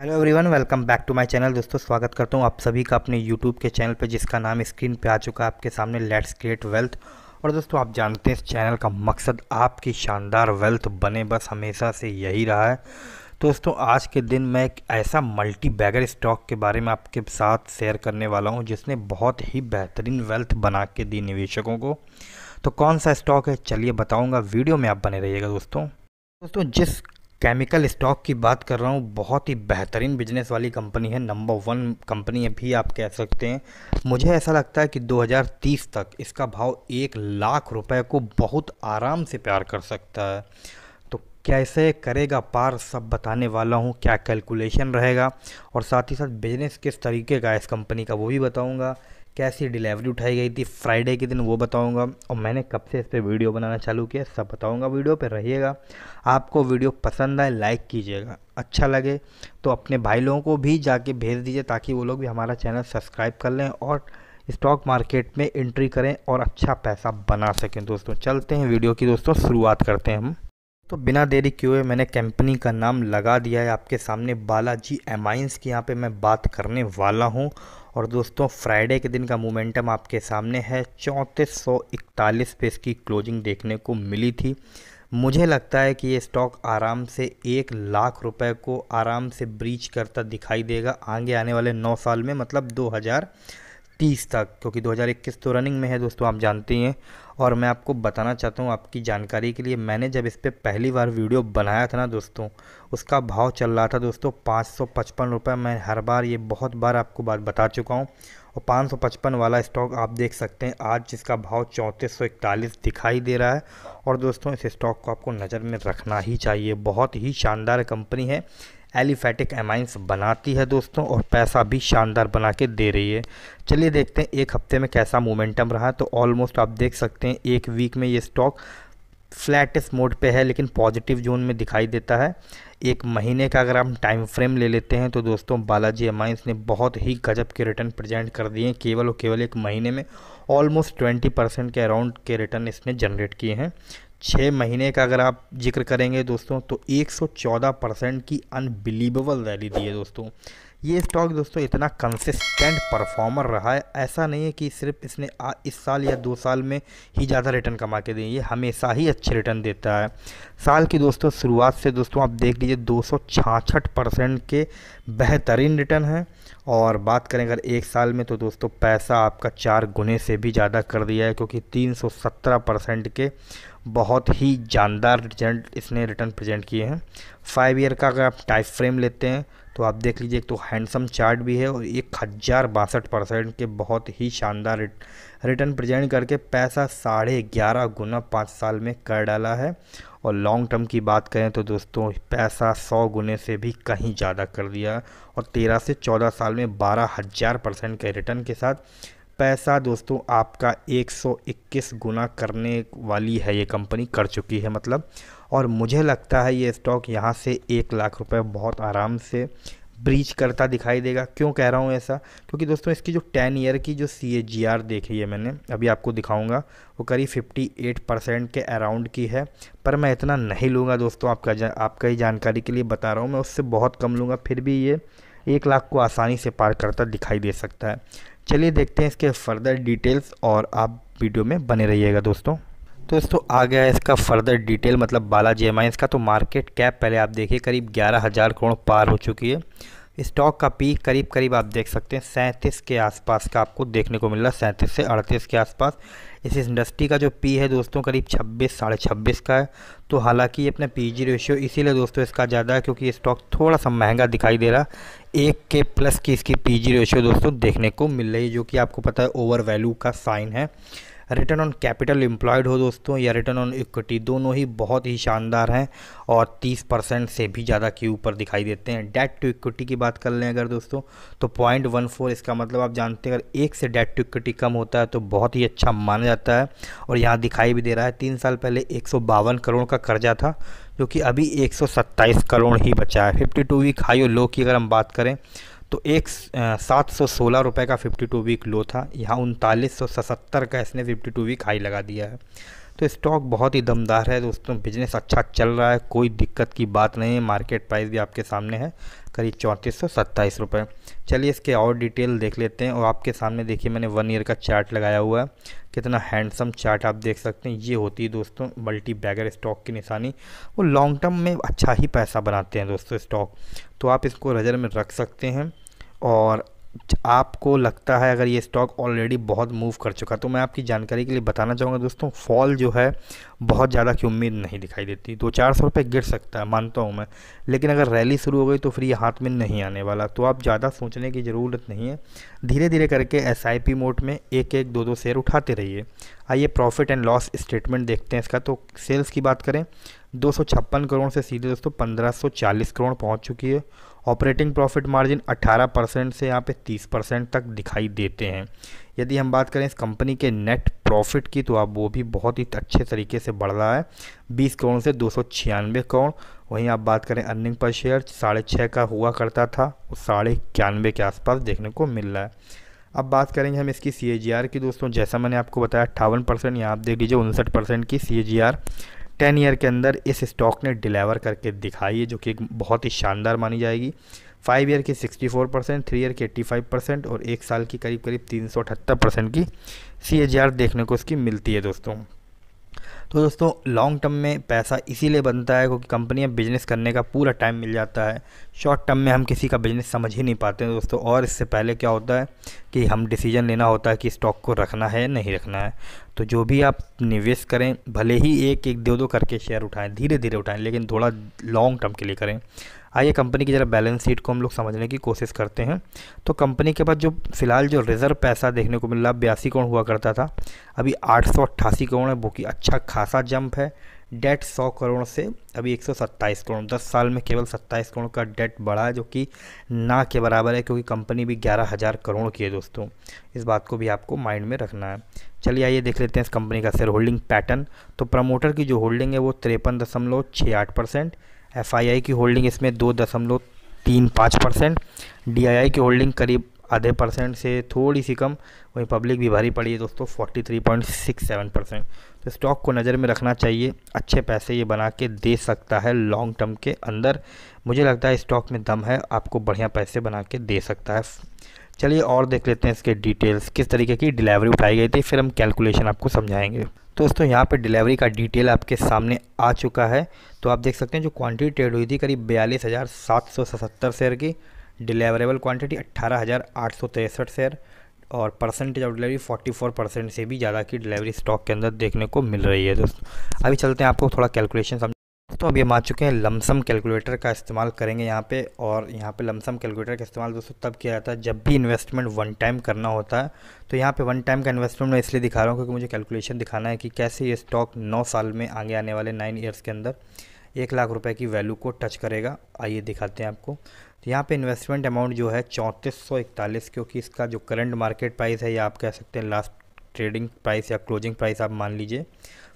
hello everyone welcome back to my channel दोस्तों स्वागत करता हूँ आप सभी का अपने यूट्यूब के चैनल पर जिसका नाम स्क्रीन पे आ चुका है आपके सामने लेट्स क्रिएट वेल्थ और दोस्तों आप जानते हैं इस चैनल का मकसद आपकी शानदार वेल्थ बने बस हमेशा से यही रहा है दोस्तों आज के दिन मैं एक ऐसा मल्टी बैगर स्टॉक के बारे में आपके साथ शेयर करने वाला हूँ जिसने बहुत ही बेहतरीन वेल्थ बना के दी निवेशकों को तो कौन सा स्टॉक है चलिए बताऊँगा वीडियो में आप बने रहिएगा दोस्तों दोस्तों जिस केमिकल स्टॉक की बात कर रहा हूँ बहुत ही बेहतरीन बिजनेस वाली कंपनी है नंबर वन कंपनी भी आप कह सकते हैं मुझे ऐसा लगता है कि 2030 तक इसका भाव एक लाख रुपए को बहुत आराम से प्यार कर सकता है तो कैसे करेगा पार सब बताने वाला हूँ क्या कैलकुलेशन रहेगा और साथ ही साथ बिजनेस किस तरीके का इस कंपनी का वो भी बताऊँगा कैसी डिलीवरी उठाई गई थी फ्राइडे के दिन वो बताऊंगा और मैंने कब से इस पर वीडियो बनाना चालू किया सब बताऊंगा वीडियो पर रहिएगा आपको वीडियो पसंद आए लाइक कीजिएगा अच्छा लगे तो अपने भाई लोगों को भी जाके भेज दीजिए ताकि वो लोग भी हमारा चैनल सब्सक्राइब कर लें और स्टॉक मार्केट में एंट्री करें और अच्छा पैसा बना सकें दोस्तों चलते हैं वीडियो की दोस्तों शुरुआत करते हैं हम तो बिना देरी किए मैंने कंपनी का नाम लगा दिया है आपके सामने बालाजी एमाइंस की यहाँ पे मैं बात करने वाला हूँ और दोस्तों फ्राइडे के दिन का मोमेंटम आपके सामने है चौंतीस सौ इकतालीस पे इसकी क्लोजिंग देखने को मिली थी मुझे लगता है कि ये स्टॉक आराम से एक लाख रुपए को आराम से ब्रीच करता दिखाई देगा आगे आने वाले नौ साल में मतलब दो हज़ार तीस तक क्योंकि 2021 तो रनिंग में है दोस्तों आप जानते हैं और मैं आपको बताना चाहता हूँ आपकी जानकारी के लिए मैंने जब इस पर पहली बार वीडियो बनाया था ना दोस्तों उसका भाव चल रहा था दोस्तों पाँच सौ पचपन रुपये मैं हर बार ये बहुत बार आपको बात बता चुका हूँ और पाँच सौ पचपन वाला स्टॉक आप देख सकते हैं आज जिसका भाव चौंतीस सौ इकतालीस दिखाई दे रहा है और दोस्तों इस स्टॉक को आपको नज़र में रखना ही चाहिए बहुत ही शानदार कंपनी है एलिफैटिक एमाइंस बनाती है दोस्तों और पैसा भी शानदार बना के दे रही है चलिए देखते हैं एक हफ्ते में कैसा मोमेंटम रहा तो ऑलमोस्ट आप देख सकते हैं एक वीक में ये स्टॉक फ्लैटेस्ट मोड पे है लेकिन पॉजिटिव जोन में दिखाई देता है एक महीने का अगर हम टाइम फ्रेम ले लेते हैं तो दोस्तों बालाजी एमाइंस ने बहुत ही गजब के रिटर्न प्रेजेंट कर दिए हैं केवल और केवल एक महीने में ऑलमोस्ट ट्वेंटी परसेंट के अराउंड के रिटर्न इसने जनरेट किए हैं छः महीने का अगर आप जिक्र करेंगे दोस्तों तो 114 परसेंट की अनबिलीवेबल रैली दी है दोस्तों ये स्टॉक दोस्तों इतना कंसिस्टेंट परफॉर्मर रहा है ऐसा नहीं है कि सिर्फ इसने आ, इस साल या दो साल में ही ज़्यादा रिटर्न कमा के दें ये हमेशा ही अच्छे रिटर्न देता है साल की दोस्तों शुरुआत से दोस्तों आप देख लीजिए दो परसेंट के बेहतरीन रिटर्न हैं और बात करें अगर एक साल में तो दोस्तों पैसा आपका चार गुने से भी ज़्यादा कर दिया है क्योंकि तीन परसेंट के बहुत ही जानदार रिजल्ट इसने रिटर्न प्रेजेंट किए हैं फाइव ईयर का अगर आप टाइप फ्रेम लेते हैं तो आप देख लीजिए एक तो हैंडसम चार्ट भी है और एक हज़ार बासठ परसेंट के बहुत ही शानदार रिटर्न प्रेजेंट करके पैसा साढ़े ग्यारह गुना पाँच साल में कर डाला है और लॉन्ग टर्म की बात करें तो दोस्तों पैसा सौ गुने से भी कहीं ज़्यादा कर दिया और तेरह से चौदह साल में बारह हज़ार परसेंट के रिटर्न के साथ पैसा दोस्तों आपका 121 गुना करने वाली है ये कंपनी कर चुकी है मतलब और मुझे लगता है ये स्टॉक यहाँ से एक लाख रुपए बहुत आराम से ब्रीच करता दिखाई देगा क्यों कह रहा हूँ ऐसा क्योंकि दोस्तों इसकी जो टेन ईयर की जो सी ए जी आर देखी है मैंने अभी आपको दिखाऊंगा वो करीब फिफ्टी एट परसेंट के अराउंड की है पर मैं इतना नहीं लूँगा दोस्तों आपका आपका ही जानकारी के लिए बता रहा हूँ मैं उससे बहुत कम लूँगा फिर भी ये एक लाख को आसानी से पार करता दिखाई दे सकता है चलिए देखते हैं इसके फर्दर डिटेल्स और आप वीडियो में बने रहिएगा दोस्तों दोस्तों आ गया है इसका फर्दर डिटेल मतलब बालाजी एमाइंस का तो मार्केट कैप पहले आप देखिए करीब ग्यारह हज़ार करोड़ पार हो चुकी है स्टॉक का पीक करीब करीब आप देख सकते हैं सैंतीस के आसपास का आपको देखने को मिल रहा है सैंतीस से अड़तीस के आसपास इस इंडस्ट्री का जो पी है दोस्तों करीब छब्बीस साढ़े छब्बीस का है तो हालांकि अपना पी जी रेशियो इसीलिए दोस्तों इसका ज़्यादा है क्योंकि स्टॉक थोड़ा सा महंगा दिखाई दे रहा एक के प्लस की इसकी पी जी रेशियो दोस्तों देखने को मिल रही है जो कि आपको पता है ओवर वैल्यू का साइन है रिटर्न ऑन कैपिटल एम्प्लॉयड हो दोस्तों या रिटर्न ऑन इक्विटी दोनों ही बहुत ही शानदार हैं और 30 परसेंट से भी ज़्यादा के ऊपर दिखाई देते हैं डेट टू इक्विटी की बात कर लें अगर दोस्तों तो पॉइंट वन फोर इसका मतलब आप जानते हैं अगर एक से डेट टू इक्विटी कम होता है तो बहुत ही अच्छा माना जाता है और यहाँ दिखाई भी दे रहा है तीन साल पहले एक करोड़ का कर्जा था जो कि अभी एक करोड़ ही बचा है फिफ्टी टू वीक हाई और लो की अगर हम बात करें तो एक सात सौ सोलह रुपये का फिफ्टी टू वीक लो था यहाँ उनतालीस सौ सतहत्तर का इसने फिफ्टी टू वीक हाई लगा दिया है तो स्टॉक बहुत ही दमदार है दोस्तों बिजनेस अच्छा चल रहा है कोई दिक्कत की बात नहीं है मार्केट प्राइस भी आपके सामने है करीब चौंतीस सौ सत्ताईस रुपये चलिए इसके और डिटेल देख लेते हैं और आपके सामने देखिए मैंने वन ईयर का चार्ट लगाया हुआ है कितना हैंडसम चार्ट आप देख सकते हैं ये होती है दोस्तों मल्टी बैगर स्टॉक की निशानी वो लॉन्ग टर्म में अच्छा ही पैसा बनाते हैं दोस्तों स्टॉक तो आप इसको रजर में रख सकते हैं और आपको लगता है अगर ये स्टॉक ऑलरेडी बहुत मूव कर चुका तो मैं आपकी जानकारी के लिए बताना चाहूँगा दोस्तों फॉल जो है बहुत ज़्यादा की उम्मीद नहीं दिखाई देती दो तो चार सौ रुपये गिर सकता है मानता हूँ मैं लेकिन अगर रैली शुरू हो गई तो फिर ये हाथ में नहीं आने वाला तो आप ज़्यादा सोचने की ज़रूरत नहीं है धीरे धीरे करके एस आई पी मोड में एक एक दो दो शेयर उठाते रहिए आइए प्रॉफिट एंड लॉस स्टेटमेंट देखते हैं इसका तो सेल्स की बात करें दो करोड़ से सीधे दोस्तों पंद्रह करोड़ पहुँच चुकी है ऑपरेटिंग प्रॉफिट मार्जिन 18 परसेंट से यहाँ पे 30 परसेंट तक दिखाई देते हैं यदि हम बात करें इस कंपनी के नेट प्रॉफिट की तो आप वो भी बहुत ही अच्छे तरीके से बढ़ रहा है 20 करोड़ से दो करोड़ वहीं आप बात करें अर्निंग पर शेयर साढ़े छः का हुआ करता था वो साढ़े इक्यानवे के आसपास देखने को मिल रहा है अब बात करेंगे हम इसकी सी की दोस्तों जैसा मैंने आपको बताया अट्ठावन परसेंट यहाँ आप देख लीजिए उनसठ परसेंट की सी टेन ईयर के अंदर इस स्टॉक ने डिलीवर करके दिखाई है जो कि बहुत ही शानदार मानी जाएगी फाइव ईयर की sixty four percent three year की एट्टी फाइव परसेंट और एक साल की करीब करीब तीन सौ अठहत्तर परसेंट की सी देखने को इसकी मिलती है दोस्तों तो दोस्तों लॉन्ग टर्म में पैसा इसीलिए बनता है क्योंकि कंपनियां बिजनेस करने का पूरा टाइम मिल जाता है शॉर्ट टर्म में हम किसी का बिजनेस समझ ही नहीं पाते दोस्तों और इससे पहले क्या होता है कि हम डिसीजन लेना होता है कि स्टॉक को रखना है नहीं रखना है तो जो भी आप निवेश करें भले ही एक एक दो दो करके शेयर उठाएँ धीरे धीरे उठाएँ लेकिन थोड़ा लॉन्ग टर्म के लिए करें आइए कंपनी की ज़रा बैलेंस शीट को हम लोग समझने की कोशिश करते हैं तो कंपनी के पास जो फिलहाल जो रिज़र्व पैसा देखने को मिल रहा बयासी करोड़ हुआ करता था अभी आठ सौ अट्ठासी करोड़ है वो कि अच्छा खासा जंप है डेट सौ करोड़ से अभी एक सौ सत्ताईस करोड़ दस साल में केवल सत्ताईस करोड़ का डेट बढ़ा है जो कि ना के बराबर है क्योंकि कंपनी भी ग्यारह हज़ार करोड़ की है दोस्तों इस बात को भी आपको माइंड में रखना है चलिए आइए देख लेते हैं इस कंपनी का शेयर होल्डिंग पैटर्न तो प्रमोटर की जो होल्डिंग है वो तिरपन दशमलव छः आठ परसेंट एफ की होल्डिंग इसमें दो दशमलव तीन पाँच परसेंट डी की होल्डिंग करीब आधे परसेंट से थोड़ी सी कम वहीं पब्लिक भी भारी पड़ी है दोस्तों forty three point six seven percent तो स्टॉक को नज़र में रखना चाहिए अच्छे पैसे ये बना के दे सकता है लॉन्ग टर्म के अंदर मुझे लगता है स्टॉक में दम है आपको बढ़िया पैसे बना के दे सकता है चलिए और देख लेते हैं इसके डिटेल्स किस तरीके की डिलीवरी उठाई गई थी फिर हम कैलकुलेशन आपको समझाएंगे तो दोस्तों यहाँ पे डिलीवरी का डिटेल आपके सामने आ चुका है तो आप देख सकते हैं जो क्वांटिटी ट्रेड हुई थी करीब बयालीस हज़ार सात सौ सतहत्तर शेयर की डिलीवरेबल क्वांटिटी अट्ठारह हज़ार आठ सौ तिरसठ शेयर और percentage of delivery forty four percent से भी ज़्यादा की डिलीवरी स्टॉक के अंदर देखने को मिल रही है दोस्तों अभी चलते हैं आपको थोड़ा कैलकुलेशन समझ तो अभी हम आ चुके हैं लमसम कैलकुलेटर का इस्तेमाल करेंगे यहाँ पे और यहाँ पे लमसम कैलकुलेटर का इस्तेमाल दोस्तों तब किया जाता है जब भी इन्वेस्टमेंट वन टाइम करना होता है तो यहाँ पे वन टाइम का इन्वेस्टमेंट मैं इसलिए दिखा रहा हूँ क्योंकि मुझे कैलकुलेशन दिखाना है कि कैसे ये स्टॉक नौ साल में आगे आने वाले नाइन ईयर्स के अंदर एक लाख रुपये की वैल्यू को टच करेगा आइए दिखाते हैं आपको तो यहाँ पर इन्वेस्टमेंट अमाउंट जो है चौंतीस सौ इकतालीस क्योंकि इसका जो करंट मार्केट प्राइस है या आप कह सकते हैं लास्ट ट्रेडिंग प्राइस या क्लोजिंग प्राइस आप मान लीजिए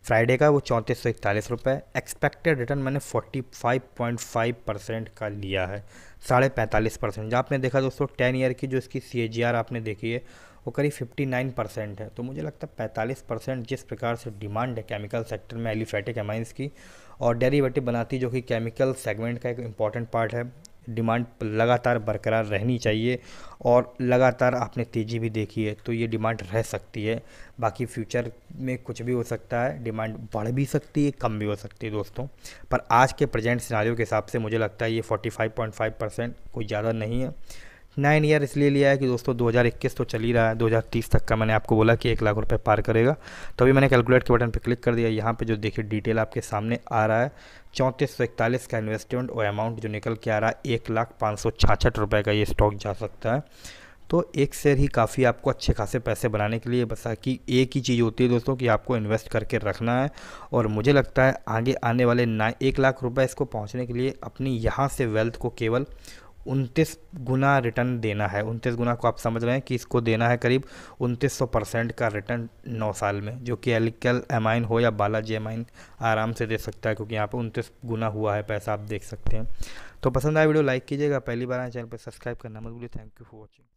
फ्राइडे का वो चौंतीस सौ इकतालीस रुपये एक्सपेक्टेड रिटर्न मैंने forty five point five percent का लिया है साढ़े पैंतालीस परसेंट जो आपने देखा दोस्तों टेन ईयर की जो इसकी सी आपने देखी है वो करीब फिफ्टी नाइन परसेंट है तो मुझे लगता है पैंतालीस परसेंट जिस प्रकार से डिमांड है केमिकल सेक्टर में एलिफेटिक एमाइंस की और डेरीवेटिव बनाती जो कि केमिकल सेगमेंट का एक इंपॉर्टेंट पार्ट है डिमांड लगातार बरकरार रहनी चाहिए और लगातार आपने तेज़ी भी देखी है तो ये डिमांड रह सकती है बाकी फ्यूचर में कुछ भी हो सकता है डिमांड बढ़ भी सकती है कम भी हो सकती है दोस्तों पर आज के प्रेजेंट सिनारियों के हिसाब से मुझे लगता है ये 45.5 परसेंट कोई ज़्यादा नहीं है नाइन ईयर इसलिए लिया है कि दोस्तों 2021 तो चल ही रहा है 2030 तक का मैंने आपको बोला कि एक लाख रुपये पार करेगा तो अभी मैंने कैलकुलेट के बटन पर क्लिक कर दिया यहाँ पे जो देखिए डिटेल आपके सामने आ रहा है चौंतीस सौ इकतालीस का इन्वेस्टमेंट और अमाउंट जो निकल के आ रहा है एक लाख पाँच सौ छाछठ रुपये का ये स्टॉक जा सकता है तो एक शेयर ही काफ़ी आपको अच्छे खासे पैसे बनाने के लिए बस कि एक ही चीज़ होती है दोस्तों कि आपको इन्वेस्ट करके रखना है और मुझे लगता है आगे आने वाले ना एक लाख रुपए इसको पहुंचने के लिए अपनी यहाँ से वेल्थ को केवल उनतीस गुना रिटर्न देना है उनतीस गुना को आप समझ रहे हैं कि इसको देना है करीब उनतीस सौ परसेंट का रिटर्न नौ साल में जो कि एलिकल आइन हो या बालाजी आइन आराम से दे सकता है क्योंकि यहाँ पे उनतीस गुना हुआ है पैसा आप देख सकते हैं तो पसंद आया वीडियो लाइक कीजिएगा पहली बार आए चैनल पर सब्सक्राइब करना मत बोलिए थैंक यू फॉर वॉचिंग